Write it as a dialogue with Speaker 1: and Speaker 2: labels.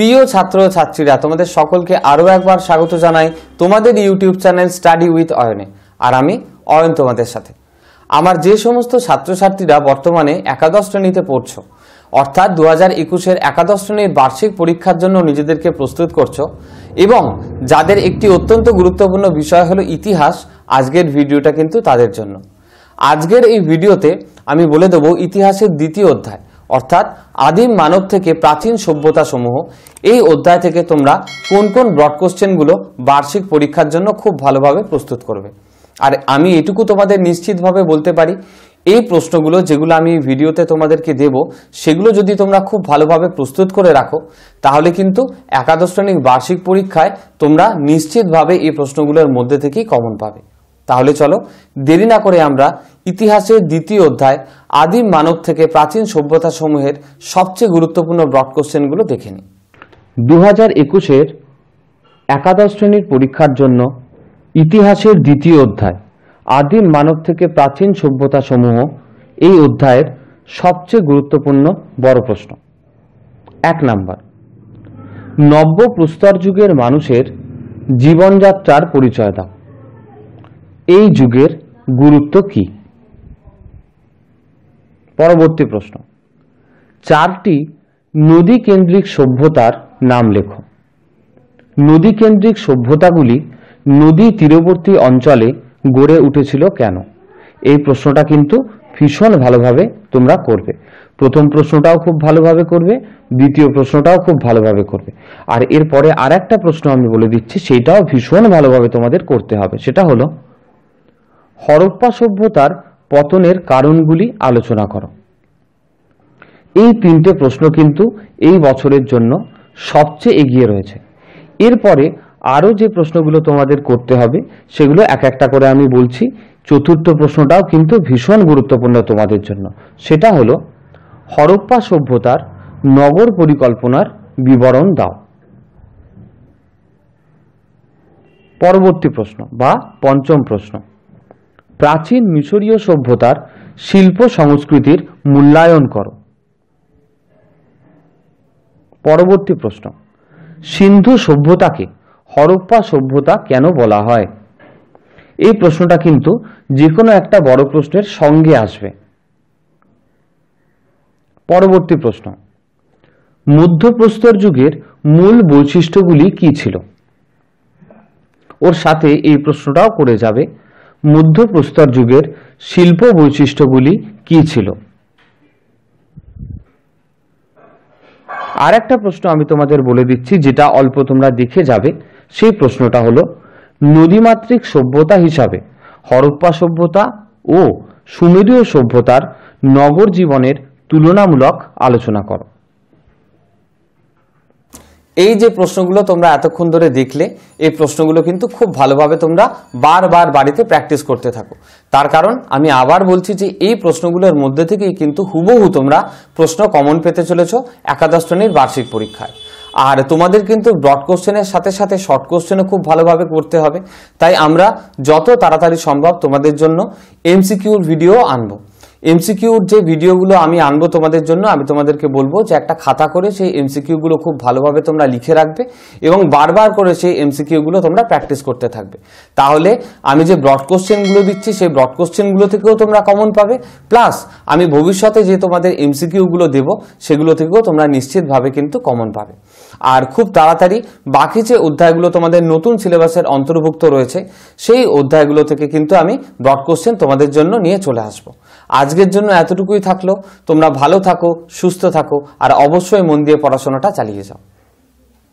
Speaker 1: প্রিয় ছাত্র ছাত্রীরা তোমাদের সকলকে আরও একবার স্বাগত জানাই তোমাদের ইউটিউব চ্যানেল স্টাডি উইথ অয়নে আর আমি অয়ন তোমাদের সাথে আমার যে সমস্ত ছাত্রছাত্রীরা বর্তমানে একাদশ শ্রেণীতে পড়ছ অর্থাৎ দু হাজার একুশের একাদশ শ্রেণীর বার্ষিক পরীক্ষার জন্য নিজেদেরকে প্রস্তুত করছো এবং যাদের একটি অত্যন্ত গুরুত্বপূর্ণ বিষয় হলো ইতিহাস আজকের ভিডিওটা কিন্তু তাদের জন্য আজকের এই ভিডিওতে আমি বলে দেবো ইতিহাসের দ্বিতীয় অধ্যায় অর্থাৎ আদিম মানব থেকে প্রাচীন সভ্যতাসমূহ এই অধ্যায় থেকে তোমরা কোন কোন ব্রড কোশ্চেনগুলো বার্ষিক পরীক্ষার জন্য খুব ভালোভাবে প্রস্তুত করবে আর আমি এটুকু তোমাদের নিশ্চিতভাবে বলতে পারি এই প্রশ্নগুলো যেগুলো আমি ভিডিওতে তোমাদেরকে দেব সেগুলো যদি তোমরা খুব ভালোভাবে প্রস্তুত করে রাখো তাহলে কিন্তু একাদশ শ্রেণীর বার্ষিক পরীক্ষায় তোমরা নিশ্চিতভাবে এই প্রশ্নগুলোর মধ্যে থেকেই কমন পাবে তাহলে চলো দেরি না করে আমরা ইতিহাসের দ্বিতীয় অধ্যায় আদিম মানব থেকে প্রাচীন সভ্যতা সমূহের সবচেয়ে গুরুত্বপূর্ণ ব্রড কোশ্চেনগুলো দেখে নিই দু হাজার একুশের একাদশ শ্রেণীর পরীক্ষার জন্য ইতিহাসের দ্বিতীয় অধ্যায় আদিম মানব থেকে প্রাচীন সভ্যতা সমূহ এই অধ্যায়ের সবচেয়ে গুরুত্বপূর্ণ বড় প্রশ্ন এক নাম্বার নব্য প্রস্তর যুগের মানুষের জীবনযাত্রার পরিচয় দাও এই যুগের গুরুত্ব কী পরবর্তী প্রশ্ন চারটি নদী কেন্দ্রিক সভ্যতার নাম লেখো নদী কেন্দ্রিক সভ্যতাগুলি নদী তীরবর্তী অঞ্চলে গড়ে উঠেছিল কেন এই প্রশ্নটা কিন্তু ভীষণ ভালোভাবে তোমরা করবে প্রথম প্রশ্নটাও খুব ভালোভাবে করবে দ্বিতীয় প্রশ্নটাও খুব ভালোভাবে করবে আর এরপরে আর একটা প্রশ্ন আমি বলে দিচ্ছি সেটাও ভীষণ ভালোভাবে তোমাদের করতে হবে সেটা হলো হরপ্পা সভ্যতার পতনের কারণগুলি আলোচনা করো এই তিনটে প্রশ্ন কিন্তু এই বছরের জন্য সবচেয়ে এগিয়ে রয়েছে এরপরে আরও যে প্রশ্নগুলো তোমাদের করতে হবে সেগুলো এক একটা করে আমি বলছি চতুর্থ প্রশ্নটাও কিন্তু ভীষণ গুরুত্বপূর্ণ তোমাদের জন্য সেটা হলো হরপ্পা সভ্যতার নগর পরিকল্পনার বিবরণ দাও পরবর্তী প্রশ্ন বা পঞ্চম প্রশ্ন প্রাচীন মিশরীয় সভ্যতার শিল্প সংস্কৃতির মূল্যায়ন করো পরবর্তী প্রশ্ন সিন্ধু সভ্যতাকে হরপ্পা সভ্যতা কেন বলা হয় এই প্রশ্নটা কিন্তু যে কোনো একটা বড় প্রশ্নের সঙ্গে আসবে পরবর্তী প্রশ্ন মধ্যপ্রস্তর যুগের মূল বৈশিষ্ট্যগুলি কি ছিল ওর সাথে এই প্রশ্নটাও করে যাবে মধ্যপ্রস্তর যুগের শিল্প বৈশিষ্ট্যগুলি কি ছিল আর একটা প্রশ্ন আমি তোমাদের বলে দিচ্ছি যেটা অল্প তোমরা দেখে যাবে সেই প্রশ্নটা হলো নদীমাতৃক সভ্যতা হিসাবে হরপ্পা সভ্যতা ও সুমেরীয় সভ্যতার নগর জীবনের তুলনামূলক আলোচনা করো এই যে প্রশ্নগুলো তোমরা এতক্ষণ ধরে দেখলে এই প্রশ্নগুলো কিন্তু খুব ভালোভাবে তোমরা বারবার বাড়িতে প্র্যাকটিস করতে থাকো তার কারণ আমি আবার বলছি যে এই প্রশ্নগুলোর মধ্যে থেকেই কিন্তু হুবহু তোমরা প্রশ্ন কমন পেতে চলেছ একাদশ শ্রেণীর বার্ষিক পরীক্ষায় আর তোমাদের কিন্তু ব্রড কোশ্চেনের সাথে সাথে শর্ট কোশ্চেনও খুব ভালোভাবে করতে হবে তাই আমরা যত তাড়াতাড়ি সম্ভব তোমাদের জন্য এমসিকিউর ভিডিও আনবো এমসিকিউর যে ভিডিওগুলো আমি আনবো তোমাদের জন্য আমি তোমাদেরকে বলবো যে একটা খাতা করে সেই এমসিকিউগুলো খুব ভালোভাবে তোমরা লিখে রাখবে এবং বারবার করে সেই এমসিকিউগুলো তোমরা প্র্যাকটিস করতে থাকবে তাহলে আমি যে ব্রড কোশ্চেনগুলো দিচ্ছি সেই ব্রড কোশ্চেনগুলো থেকেও তোমরা কমন পাবে প্লাস আমি ভবিষ্যতে যে তোমাদের এমসিকিউগুলো দেব সেগুলো থেকেও তোমরা নিশ্চিতভাবে কিন্তু কমন পাবে আর খুব তাড়াতাড়ি বাকি যে অধ্যায়গুলো তোমাদের নতুন সিলেবাসের অন্তর্ভুক্ত রয়েছে সেই অধ্যায়গুলো থেকে কিন্তু আমি ব্রড কোশ্চেন তোমাদের জন্য নিয়ে চলে আসবো আজকের জন্য এতটুকুই থাকলো তোমরা ভালো থাকো সুস্থ থাকো আর অবশ্যই মন দিয়ে পড়াশোনাটা চালিয়ে যাও